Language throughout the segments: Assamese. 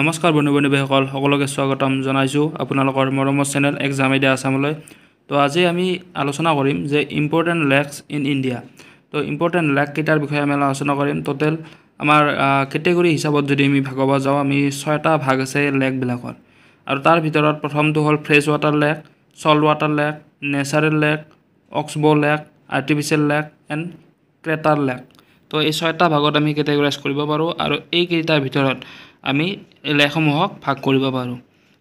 নমস্কাৰ বন্ধু বান্ধৱীসকল সকলোকে স্বাগতম জনাইছোঁ আপোনালোকৰ মৰমৰ চেনেল এক্সাম এডিয়া আছামলৈ তো আজি আমি আলোচনা কৰিম যে ইম্পৰ্টেণ্ট লেকছ ইন ইণ্ডিয়া তো ইম্পৰ্টেণ্ট লেকেইটাৰ বিষয়ে আমি আলোচনা কৰিম ট'টেল আমাৰ কেটেগৰী হিচাপত যদি আমি ভাগৱ যাওঁ আমি ছয়টা ভাগ আছে লেকবিলাকৰ আৰু তাৰ ভিতৰত প্ৰথমটো হ'ল fresh water lake salt water lake natural lake oxbow' lake artificial lake and crater lake তো এই ছয়টা ভাগত আমি কেটেগৰাইজ কৰিব পাৰোঁ আৰু এইকেইটাৰ ভিতৰত আমি লেখসমূহক ভাগ কৰিব পাৰোঁ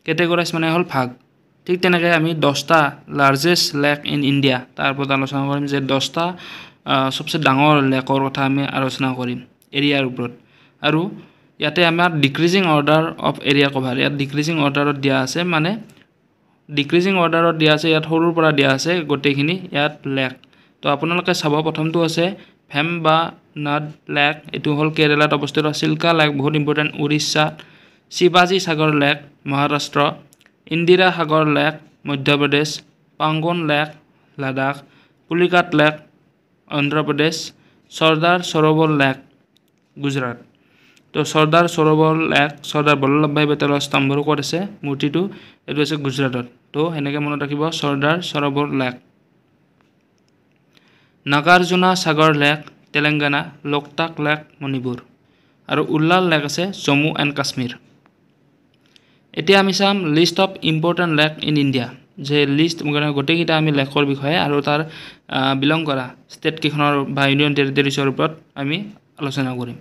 কেটেগৰাইজ মানে হ'ল ভাগ ঠিক তেনেকৈ আমি দহটা লাৰ্জেষ্ট লেক ইন ইণ্ডিয়া তাৰ ওপৰত আলোচনা কৰিম যে দহটা চবচে ডাঙৰ লেকৰ কথা আমি আলোচনা কৰিম এৰিয়াৰ ওপৰত আৰু ইয়াতে আমাৰ decreasing order of area cover ইয়াত ডিক্ৰিজিং অৰ্ডাৰত দিয়া আছে মানে ডিক্ৰিজিং অৰ্ডাৰত দিয়া আছে ইয়াত সৰুৰ পৰা দিয়া আছে গোটেইখিনি ইয়াত লেক তো আপোনালোকে চাব প্ৰথমটো আছে ভেম্বা নাদ লেক এইটো হ'ল কেৰেলাত অৱস্থিত চিল্কা লেক বহুত ইম্পৰ্টেণ্ট উৰিষ্যা শিৱাজী Sagar lake Maharashtra Indira Sagar lake Madhya Pradesh Pangong lake Ladakh Pulicat lake Andhra Pradesh Sardar Sarovar lake Gujarat তো চৰ্দাৰ সৰোবৰ লেক চৰ্দাৰ বল্লভ ভাই পেটেলৰ স্তম্ভৰো ক'ত আছে মূৰ্তিটো এইটো আছে গুজৰাটত তো সেনেকৈ মনত ৰাখিব Sardar Sarovar lake Nagarjuna Sagar lake Telangana Loktak lake Manipur আৰু উল্লাল লেক আছে জম্মু এণ্ড কাশ্মীৰ এতিয়া আমি চাম list of important lake in India যে লিষ্ট গোটেইকেইটা আমি লেকৰ বিষয়ে আৰু তাৰ বিলং কৰা ষ্টেটকেইখনৰ বা ইউনিয়ন টেৰিটৰিজৰ ওপৰত আমি আলোচনা কৰিম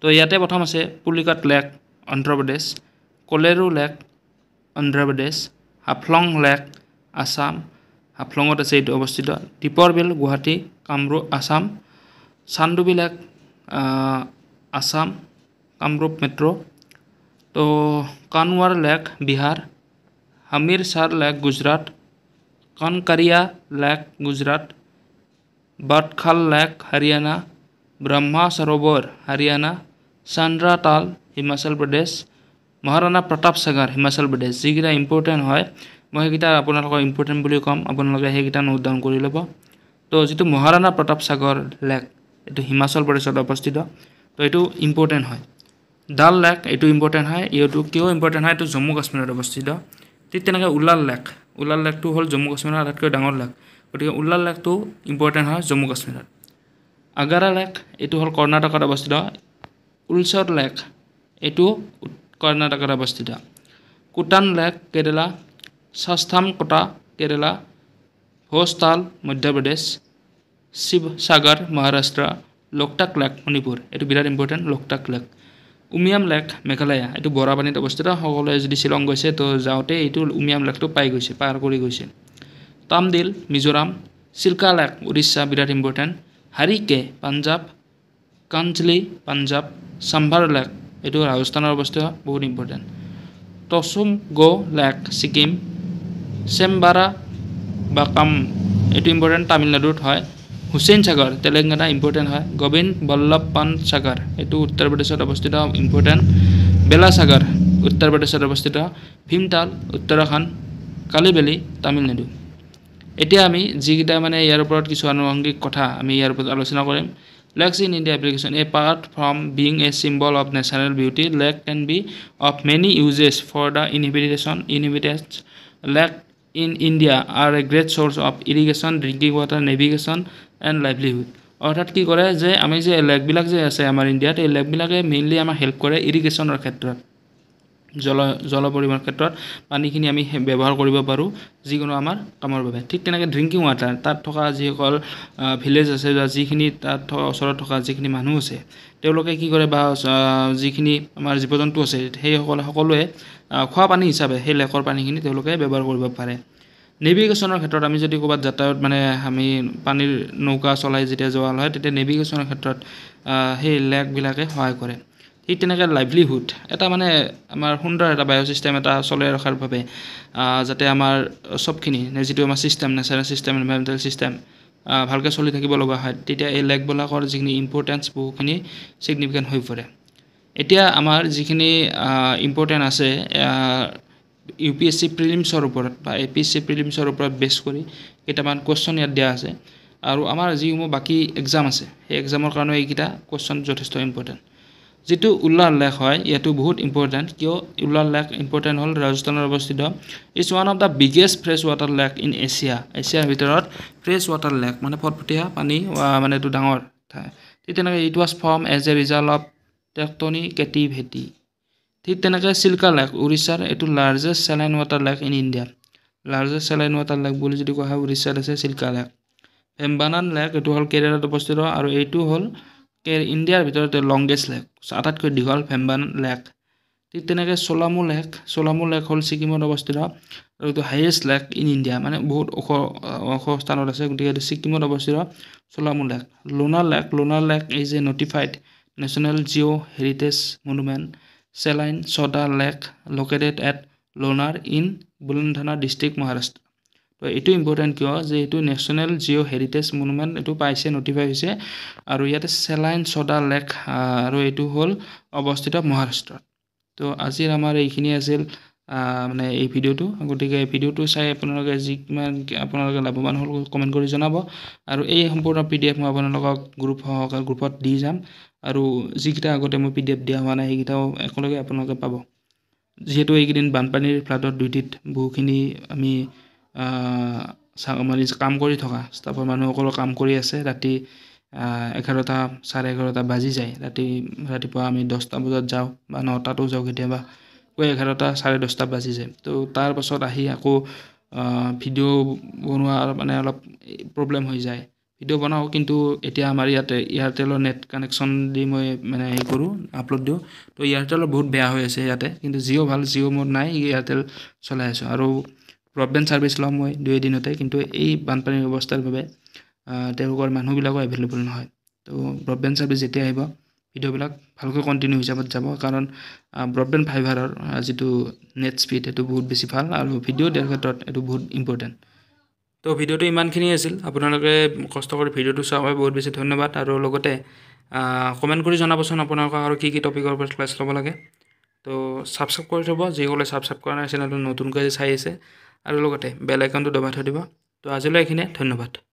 তো ইয়াতে প্ৰথম আছে Pulicat lake Andhra Pradesh Kolleru lake Andhra Pradesh Haflong lake Assam হাফলঙত আছে এইটো অৱস্থিত দীপৰ বিল গুৱাহাটী কামৰূপ আছাম চান্দুবিলাক আছাম কামৰূপ মেট্ৰ' তো Kanwar lake Bihar Hamirsar lake Gujarat Kankaria lake Gujarat Badkhal lake Haryana Brahma Sarovar Haryana Chandra Tal Himachal প্ৰদেশ মহাৰাণা প্ৰতাপ সাগৰ হিমাচল প্ৰদেশ যিকেইটা ইম্পৰ্টেণ্ট হয় মই সেইকেইটা আপোনালোকৰ ইম্পৰ্টেণ্ট বুলি ক'ম আপোনালোকে সেইকেইটা নোট ডাউন কৰি ল'ব তো যিটো মহাৰাণা প্ৰতাপ সাগৰ লেক এইটো হিমাচল প্ৰদেশত অৱস্থিত তো এইটো ইম্পৰ্টেণ্ট হয় ডাল লেক এইটো ইম্পৰ্টেণ্ট হয় এইটো কিয় ইম্পৰ্টেণ্ট হয় এইটো জম্মু কাশ্মীৰত অৱস্থিত ঠিক তেনেকৈ উলাল লেক উলাল লেকটো হ'ল জম্মু কাশ্মীৰৰ আটাইতকৈ ডাঙৰ লেক গতিকে উল্লাল লেকটো ইম্পৰ্টেণ্ট হয় জম্মু কাশ্মীৰত আগাৰা লেক এইটো হ'ল কৰ্ণাটকত অৱস্থিত উলচৰ লেক এইটো কৰ্ণাটকত অৱস্থিত কুটান লেক কেৰেলা संस्थानकोटा केरला भोजताल मध्य प्रदेश शिवसागर মহাৰাষ্ট্ৰ লোকটাক লেক মণিপুৰ এইটো বিৰাট important Loktak lake Umiam lake Meghalaya এইটো বৰাপানীত অৱস্থিত সকলোৱে যদি শ্বিলং গৈছে তো যাওঁতে এইটো উমিয়াম লেকটো পাই গৈছে পাৰ কৰি গৈছে তামদিল মিজোৰাম চিল্কা লেক উৰিষ্যা বিৰাট ইম্পৰ্টেণ্ট হাৰিকে পাঞ্জাৱ কাঞ্চলি পাঞ্জাৱ চাম্ভাৰ লেক এইটো ৰাজস্থানৰ অৱস্থিত বহুত ইম্পৰ্টেণ্ট টচুম গ' লেক ছিকিম চেম্বাৰা বাকাম এইটো ইম্পৰ্টেণ্ট তামিলনাডুত হয় হুছেইন সাগৰ তেলেংগানা ইম্পৰ্টেণ্ট হয় গোবিন্দ বল্লভ পন্ত সাগৰ এইটো উত্তৰ প্ৰদেশত অৱস্থিত ইম্পৰ্টেণ্ট বেলাসাগৰ উত্তৰ প্ৰদেশত অৱস্থিত ভীমতাল উত্তৰাখণ্ড কালিবেলি তামিলনাডু এতিয়া আমি যিকেইটা মানে ইয়াৰ ওপৰত কিছু আনুষংগিক কথা আমি ইয়াৰ ওপৰত আলোচনা কৰিম lakes in India application apart from being a symbol of natural beauty lake can be of many uses for the inhabitation inhabitants lake in India are a great source of irrigation, drinking water, navigation and livelihood. অৰ্থাৎ কি কৰে যে আমি যে লেকবিলাক যে আছে আমাৰ ইণ্ডিয়াত এই লেকবিলাকে মেইনলি আমাক হেল্প কৰে ইৰিগেশ্যনৰ ক্ষেত্ৰত জল জল পৰিমাণৰ ক্ষেত্ৰত পানীখিনি আমি ব্যৱহাৰ কৰিব পাৰোঁ যিকোনো আমাৰ কামৰ বাবে ঠিক তেনেকৈ ড্ৰিংকিং ৱাটাৰ তাত থকা যিসকল ভিলেজ আছে বা যিখিনি তাত থকা ওচৰত থকা যিখিনি মানুহ আছে তেওঁলোকে কি কৰে বা যিখিনি আমাৰ জীৱ জন্তু আছে সেইসকলে সকলোৱে খোৱা পানী হিচাপে সেই লেকৰ পানীখিনি তেওঁলোকে ব্যৱহাৰ কৰিব পাৰে নেভিগেশ্যনৰ ক্ষেত্ৰত আমি যদি ক'ৰবাত যাতায়ত মানে আমি পানীৰ নৌকা চলাই যেতিয়া যোৱা হয় তেতিয়া নেভিগেশ্যনৰ ক্ষেত্ৰত সেই লেকবিলাকে সহায় কৰে ঠিক তেনেকৈ লাইভলিহুড এটা মানে আমাৰ সুন্দৰ এটা বায়'চিষ্টেম এটা চলাই ৰখাৰ বাবে যাতে আমাৰ চবখিনি যিটো আমাৰ system natural system environmental system ভালকৈ চলি থাকিব লগা হয় তেতিয়া এই লেকবিলাকৰ যিখিনি ইম্পৰ্টেঞ্চ বহুখিনি ছিগনিফিকেণ্ট হৈ পৰে এতিয়া আমাৰ যিখিনি ইম্পৰ্টেণ্ট আছে ইউ পি এছ চি প্ৰিলিমছৰ ওপৰত বা এ পি এছ চি প্ৰিলিমছৰ ওপৰত বেছ কৰি কেইটামান কুৱেশ্যন ইয়াত দিয়া আছে আৰু আমাৰ যিসমূহ বাকী এক্সাম আছে সেই এক্সামৰ কাৰণেও এইকেইটা কুৱেশ্যন যথেষ্ট ইম্পৰ্টেণ্ট যিটো উল্লা উল্লেখ হয় ইয়াতো বহুত ইম্পৰ্টেণ্ট কিয় উল্লা লেক ইম্পৰ্টেণ্ট হ'ল ৰাজস্থানত অৱস্থিত is one of the biggest fresh water lake in Asia এছিয়াৰ ভিতৰত ফ্ৰেছ ৱাটাৰ লেক মানে ফটফটীয়া পানী মানে এইটো ডাঙৰ ঠাই ঠিক তেনেকৈ it was form as a result of tectonic activity ঠিক তেনেকৈ চিল্কা লেক উৰিষ্যাৰ এইটো largest saline water lake in India largest saline water lake বুলি যদি কোৱা হয় উৰিষ্যাত আছে চিল্কা লেক ভেম্বানান লেক এইটো হ'ল কেৰেলাত অৱস্থিত আৰু এইটো হ'ল ইণ্ডিয়াৰ ভিতৰতে লংগেষ্ট লেক আটাইতকৈ দীঘল ভেম্বানান লেক ঠিক তেনেকৈ চোলামু লেক চোলামু লেক হ'ল ছিকিমত অৱস্থিত আৰু এইটো হাইয়েষ্ট লেক ইন ইণ্ডিয়া মানে বহুত ওখ ওখ স্থানত আছে গতিকে এইটো ছিকিমত অৱস্থিত Cholamu lake Lonar lake Lonar lake is a notified national geo' heritage monument saline soda lake located at Lonar in Buldhana district Maharashtra তো এইটো ইম্পৰ্টেণ্ট কিয় যে এইটো নেশ্যনেল জিঅ' হেৰিটেজ মনুমেণ্ট এইটো পাইছে নটিফাই হৈছে আৰু ইয়াতে চেলাইন চদা লেক আৰু এইটো হ'ল অৱস্থিত মহাৰাষ্ট্ৰত তো আজিৰ আমাৰ এইখিনি আছিল মানে এই ভিডিঅ'টো গতিকে এই ভিডিঅ'টো চাই আপোনালোকে যি কিমান আপোনালোকে লাভৱান হ'ল কমেণ্ট কৰি জনাব আৰু এই সম্পূৰ্ণ পি ডি এফ মই আপোনালোকক গ্ৰুপ গ্ৰুপত দি যাম আৰু যিকেইটা আগতে মই পি ডি এফ দিয়া হোৱা নাই সেইকেইটাও একেলগে আপোনালোকে পাব যিহেতু এইকেইদিন বানপানীৰ ফ্লাডত ডিউটিত বহুখিনি আমি মানে কাম কৰি থকা ষ্টাফৰ মানুহসকলো কাম কৰি আছে ৰাতি এঘাৰটা চাৰে এঘাৰটা বাজি যায় ৰাতি ৰাতিপুৱা আমি দহটা বজাত যাওঁ বা নটাতো যাওঁ কেতিয়াবা আকৌ এঘাৰটা চাৰে দহটা বাজি যায় তো তাৰপাছত আহি আকৌ ভিডিঅ' বনোৱাৰ মানে অলপ প্ৰব্লেম হৈ যায় ভিডিঅ' বনাওঁ কিন্তু এতিয়া আমাৰ ইয়াতে এয়াৰটেলৰ নেট কানেকশ্যন দি মই মানে হেৰি কৰোঁ আপলোড দিওঁ তো এয়াৰটেলৰ বহুত বেয়া হৈ আছে ইয়াতে কিন্তু জিঅ' ভাল জিঅ' মোৰ নাই এয়াৰটেল চলাই আছোঁ আৰু ব্ৰডবেণ্ড ছাৰ্ভিচ ল'ম মই দুই এদিনতে কিন্তু এই বানপানীৰ অৱস্থাৰ বাবে তেওঁলোকৰ মানুহবিলাকো এভেইলেবল নহয় তো ব্ৰডবেণ্ড ছাৰ্ভিচ যেতিয়া আহিব ভিডিঅ'বিলাক ভালকৈ কণ্টিনিউ হিচাপত যাব কাৰণ ব্ৰডবেণ্ড ফাইভাৰৰ যিটো নেট স্পীড সেইটো বহুত বেছি ভাল আৰু ভিডিঅ' দিয়াৰ ক্ষেত্ৰত এইটো বহুত ইম্পৰ্টেণ্ট তো ভিডিঅ'টো ইমানখিনি আছিল আপোনালোকে কষ্ট কৰি ভিডিঅ'টো চোৱাৰ বাবে বহুত বেছি ধন্যবাদ আৰু লগতে কমেণ্ট কৰি জনাবচোন আপোনালোকক আৰু কি কি টপিকৰ ওপৰত ক্লাছ ল'ব লাগে তো ছাবস্ক্ৰাইব কৰি থ'ব যিসকলে ছাবস্ক্ৰাইব কৰা নাই চেনেলটো নতুনকৈ চাই আছে আৰু লগতে বেল আইকনটো দবাই থৈ দিব তো আজিলৈ এইখিনিয়ে ধন্যবাদ